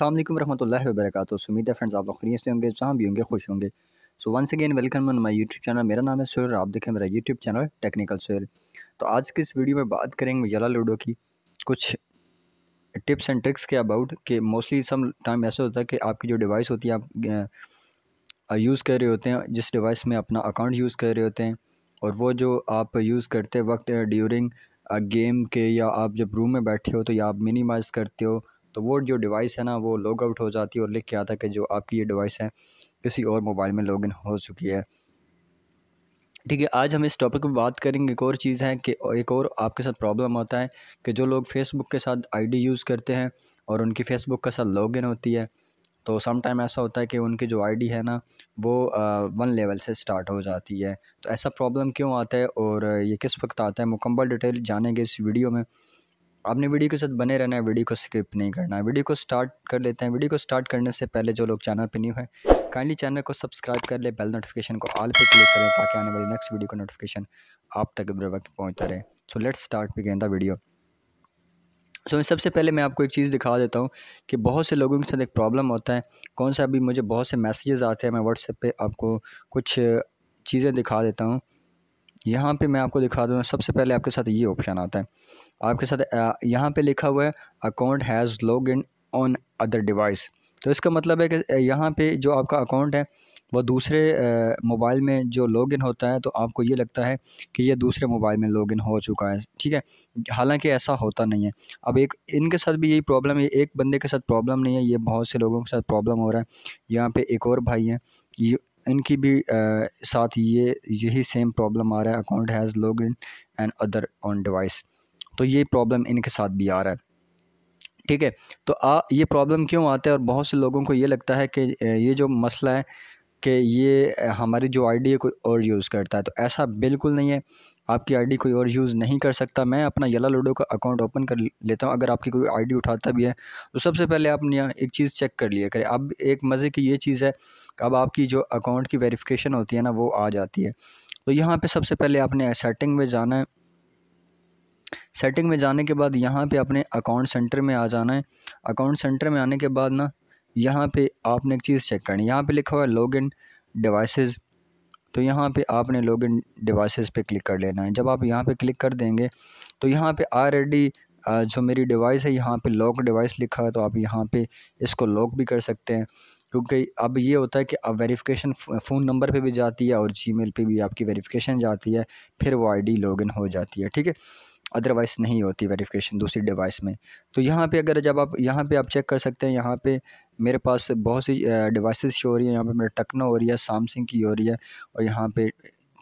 अल्लाम वरहमल वर्क उम्मीद है फ्रेंड्स आप लोग खरीद से होंगे जहाँ भी होंगे खुश होंगे so once again welcome on my YouTube channel मेरा नाम है सुर आप देखें मेरा यूट्यूब चैनल टेक्निकल सुर तो आज के इस वीडियो में बात करेंगे जला लूडो की कुछ टिप्स एंड ट्रिक्स के अबाउट कि मोस्टली सम टाइम ऐसा होता है कि आपकी जो डिवाइस होती है आप यूज़ कर रहे होते हैं जिस डिवाइस में अपना अकाउंट यूज़ कर रहे होते हैं और वो जो आप यूज़ करते वक्त ड्यूरिंग गेम के या आप जब रूम में बैठे हो तो या आप मिनिमाइज़ करते हो तो वो जो डिवाइस है ना वो लॉग आउट हो जाती है और लिख के आता है कि जो आपकी ये डिवाइस है किसी और मोबाइल में लॉगिन हो चुकी है ठीक है आज हम इस टॉपिक पर बात करेंगे एक और चीज़ है कि एक और आपके साथ प्रॉब्लम होता है कि जो लोग फेसबुक के साथ आईडी यूज़ करते हैं और उनकी फ़ेसबुक के साथ लॉगिन होती है तो सम टाइम ऐसा होता है कि उनकी जो आईडी है ना वो वन लेवल से स्टार्ट हो जाती है तो ऐसा प्रॉब्लम क्यों आता है और ये किस वक्त आता है मुकम्मल डिटेल जानेंगे इस वीडियो में आपने वीडियो के साथ बने रहना है वीडियो को स्किप नहीं करना है वीडियो को स्टार्ट कर लेते हैं वीडियो को स्टार्ट करने से पहले जो लोग चैनल पर न्यू है काइंडली चैनल को सब्सक्राइब कर ले बेल नोटिफिकेशन को ऑल पे क्लिक करें ताकि आने वाली नेक्स्ट वीडियो का नोटिफिकेशन आप तक बुरे वक्त पहुँचता रहे सो लेट्स स्टार्ट भी द वीडियो सो so, सबसे पहले मैं आपको एक चीज़ दिखा देता हूँ कि बहुत से लोगों के साथ एक प्रॉब्लम होता है कौन सा अभी मुझे बहुत से मैसेजेस आते हैं मैं व्हाट्सएप पे आपको कुछ चीज़ें दिखा देता हूँ यहाँ पे मैं आपको दिखा दूँगा सबसे पहले आपके साथ ये ऑप्शन आता है आपके साथ यहाँ पे लिखा हुआ है account has log in on other device तो इसका मतलब है कि यहाँ पे जो आपका अकाउंट है वो दूसरे मोबाइल में जो लॉगिन होता है तो आपको ये लगता है कि ये दूसरे मोबाइल में लॉगिन हो चुका है ठीक है हालांकि ऐसा होता नहीं है अब एक इनके साथ भी यही प्रॉब्लम है एक बंदे के साथ प्रॉब्लम नहीं है ये बहुत से लोगों के साथ प्रॉब्लम हो रहा है यहाँ पे एक और भाई हैं ये इनकी भी आ, साथ ये यही सेम प्रॉब्लम आ रहा है account has log in and other on device तो ये प्रॉब्लम इनके साथ भी आ रहा है ठीक है तो आ ये प्रॉब्लम क्यों आता है और बहुत से लोगों को ये लगता है कि ये जो मसला है कि ये हमारी जो आईडी है कोई और यूज़ करता है तो ऐसा बिल्कुल नहीं है आपकी आईडी कोई और यूज़ नहीं कर सकता मैं अपना येला लूडो का अकाउंट ओपन कर लेता हूँ अगर आपकी कोई आईडी उठाता भी है तो सबसे पहले आपने यहाँ एक चीज़ चेक कर लिया करें अब एक मज़े की ये चीज़ है अब आपकी जो अकाउंट की वेरिफिकेशन होती है ना वो आ जाती है तो यहाँ पर सबसे पहले आपने सेटिंग में जाना है सेटिंग में जाने के बाद यहाँ पे अपने अकाउंट सेंटर में आ जाना है अकाउंट सेंटर में आने के बाद ना यहाँ पे आपने एक चीज़ चेक करनी है यहाँ पे लिखा हुआ है लॉग इन तो यहाँ पे आपने लॉग इन डिवाइसेज पर क्लिक कर लेना है जब आप यहाँ पे क्लिक कर देंगे तो यहाँ पे ऑलरेडी जो मेरी डिवाइस है यहाँ पे लॉक डिवाइस लिखा है तो आप यहाँ पे इसको लॉक भी कर सकते हैं क्योंकि अब ये होता है कि अब वेरिफिकेशन फ़ोन नंबर पे भी जाती है और जीमेल पे भी आपकी वेरिफिकेशन जाती है फिर वो आईडी लॉगिन हो जाती है ठीक है अदरवाइज़ नहीं होती वेरिफिकेशन दूसरी डिवाइस में तो यहाँ पे अगर जब आप यहाँ पे आप चेक कर सकते हैं यहाँ पे मेरे पास बहुत सी डिवाइसेस शो हो रही है यहाँ पे मेरा टक्नो हो रही है सैमसंग की हो रही है और यहाँ पे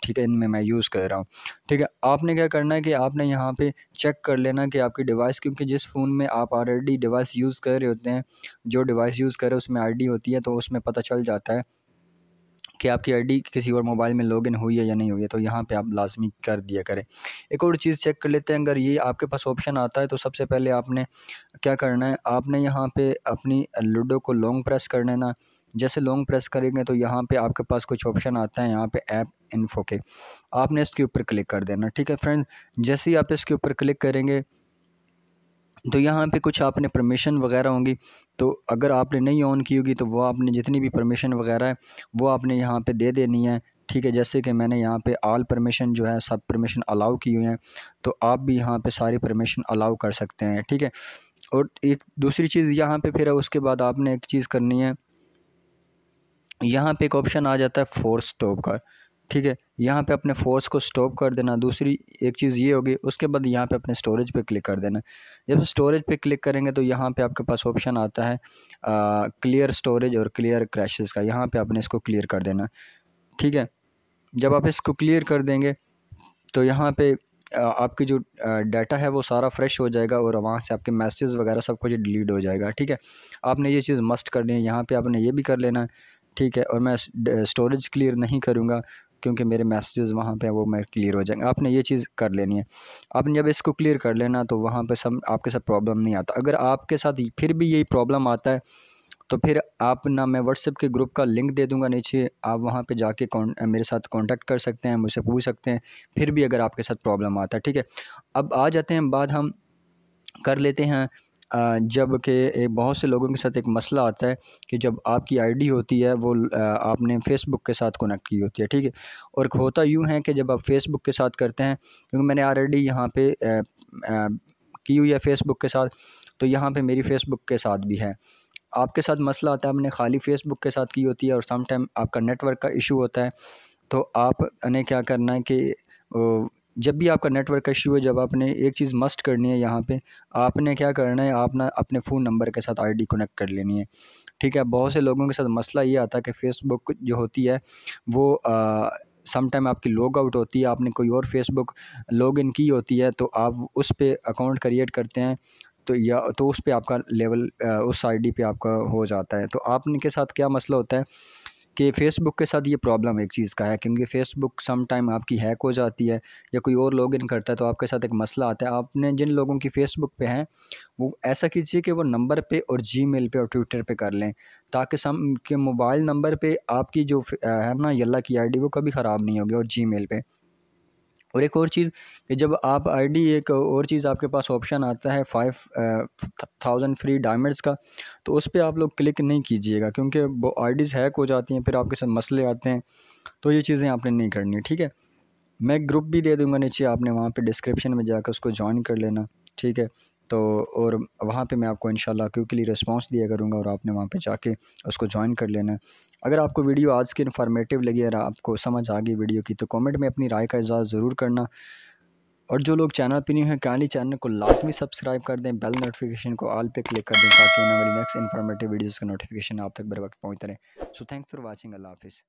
ठीक है इनमें मैं यूज़ कर रहा हूँ ठीक है आपने क्या करना है कि आपने यहाँ पे चेक कर लेना कि आपकी डिवाइस क्योंकि जिस फ़ोन में आप ऑलरेडी डिवाइस यूज़ कर रहे होते हैं जो डिवाइस यूज़ कर रहे हैं उसमें आईडी होती है तो उसमें पता चल जाता है कि आपकी आईडी किसी और मोबाइल में लॉगिन हुई है या नहीं हुई है तो यहाँ पे आप लाजमी कर दिया करें एक और चीज़ चेक कर लेते हैं अगर ये आपके पास ऑप्शन आता है तो सबसे पहले आपने क्या करना है आपने यहाँ पर अपनी लूडो को लॉन्ग प्रेस कर लेना जैसे लॉन्ग प्रेस करेंगे तो यहाँ पे आपके पास कुछ ऑप्शन आता है यहाँ पे ऐप इन्फो के आपने इसके ऊपर क्लिक कर देना ठीक है फ्रेंड जैसे ही आप इसके ऊपर क्लिक करेंगे तो यहाँ पे कुछ आपने परमिशन वगैरह होंगी तो अगर आपने नहीं ऑन की होगी तो वो आपने जितनी भी परमिशन वगैरह है वो आपने यहाँ पे दे देनी है ठीक है जैसे कि मैंने यहाँ पे आल परमिशन जो है सब परमिशन अलाउ की हुई हैं तो आप भी यहाँ पे सारी परमिशन अलाउ कर सकते हैं ठीक है और एक दूसरी चीज़ यहाँ पर फिर उसके बाद आपने एक चीज़ करनी है यहाँ पर एक ऑप्शन आ जाता है फोर स्टॉप का ठीक है यहाँ पे अपने फोर्स को स्टॉप कर देना दूसरी एक चीज़ ये होगी उसके बाद यहाँ पे अपने स्टोरेज पे क्लिक कर देना जब स्टोरेज पे क्लिक करेंगे तो यहाँ पे आपके पास ऑप्शन आता है आ, क्लियर स्टोरेज और क्लियर क्रैशेस का यहाँ पे आपने इसको क्लियर कर देना ठीक है जब आप इसको क्लियर कर देंगे तो यहाँ पर आपकी जो डाटा है वो सारा फ्रेश हो जाएगा और वहाँ से आपके मैसेज वगैरह सब कुछ डिलीट हो जाएगा ठीक है आपने ये चीज़ मस्ट करनी है यहाँ पर आपने ये भी कर लेना है ठीक है और मैं स्टोरेज क्लियर नहीं करूँगा क्योंकि मेरे मैसेजेस वहाँ पे हैं वो मैं क्लियर हो जाएंगे आपने ये चीज़ कर लेनी है आपने जब इसको क्लियर कर लेना तो वहाँ पे सब आपके साथ प्रॉब्लम नहीं आता अगर आपके साथ फिर भी यही प्रॉब्लम आता है तो फिर आप ना मैं व्हाट्सएप के ग्रुप का लिंक दे दूंगा नीचे आप वहाँ पे जाके मेरे साथ कांटेक्ट कर सकते हैं मुझसे पूछ सकते हैं फिर भी अगर आपके साथ प्रॉब्लम आता है ठीक है अब आ जाते हैं बाद हम कर लेते हैं जब के बहुत से लोगों के साथ एक मसला आता है कि जब आपकी आईडी होती है वो आपने फ़ेसबुक के साथ कनेक्ट की होती है ठीक है और होता यूँ है कि जब आप फ़ेसबुक के साथ करते हैं क्योंकि मैंने ऑलरेडी यहाँ पे की हुई है फ़ेसबुक के साथ तो यहाँ पे मेरी फ़ेसबुक के साथ भी है आपके साथ मसला आता है आपने खाली फ़ेसबुक के साथ की होती है और समटाइम आपका नेटवर्क का इशू होता है तो आपने क्या करना है कि जब भी आपका नेटवर्क का इशू है जब आपने एक चीज़ मस्ट करनी है यहाँ पे आपने क्या करना है आपने अपने फ़ोन नंबर के साथ आईडी कनेक्ट कर लेनी है ठीक है बहुत से लोगों के साथ मसला ये आता है कि फ़ेसबुक जो होती है वो आ, समटाइम आपकी लॉग आउट होती है आपने कोई और फेसबुक लॉग इन की होती है तो आप उस पर अकाउंट क्रिएट करते हैं तो या तो उस पर आपका लेवल उस आई पे आपका हो जाता है तो आपके साथ क्या मसला होता है कि फ़ेसबुक के साथ ये प्रॉब्लम एक चीज़ का है क्योंकि फ़ेसबुक सम टाइम आपकी हैक हो जाती है या कोई और लॉगिन इन करता है तो आपके साथ एक मसला आता है आपने जिन लोगों की फ़ेसबुक पे हैं वो ऐसा कीजिए कि वो नंबर पे और जीमेल पे और ट्विटर पे कर लें ताकि सम के मोबाइल नंबर पे आपकी जो है ना यल्ला की आईडी वो कभी ख़राब नहीं होगी और मेल पर और एक और चीज़ कि जब आप आईडी एक और चीज़ आपके पास ऑप्शन आता है फाइव थाउजेंड फ्री डायमंड्स का तो उस पर आप लोग क्लिक नहीं कीजिएगा क्योंकि वो आई हैक हो जाती हैं फिर आपके साथ मसले आते हैं तो ये चीज़ें आपने नहीं करनी ठीक है मैं ग्रुप भी दे दूँगा नीचे आपने वहाँ पर डिस्क्रिप्शन में जाकर उसको ज्वाइन कर लेना ठीक है तो और वहाँ पे मैं आपको इन क्योंकि रिस्पॉन्स दिया करूँगा और आपने वहाँ पे जाके उसको ज्वाइन कर लेना अगर आपको वीडियो आज की इन्फॉर्मेटिव लगी और आपको समझ आ गई वीडियो की तो कमेंट में अपनी राय का इजहार ज़रूर करना और जो लोग चैनल पर नहीं हैं काइंडली चैनल को लाजमी सब्सक्राइब कर दें बेल नोटिफिकेशन को ऑल पे क्लिक कर दें ताकि आने वाली नेक्स्ट इन्फॉर्मेटिव वीडियोज़ का नोटिफिकेशन आप तक बर वक्त पहुँच रहे सो थैंक्स फॉर वॉचिंग अल्लाह हाफिज़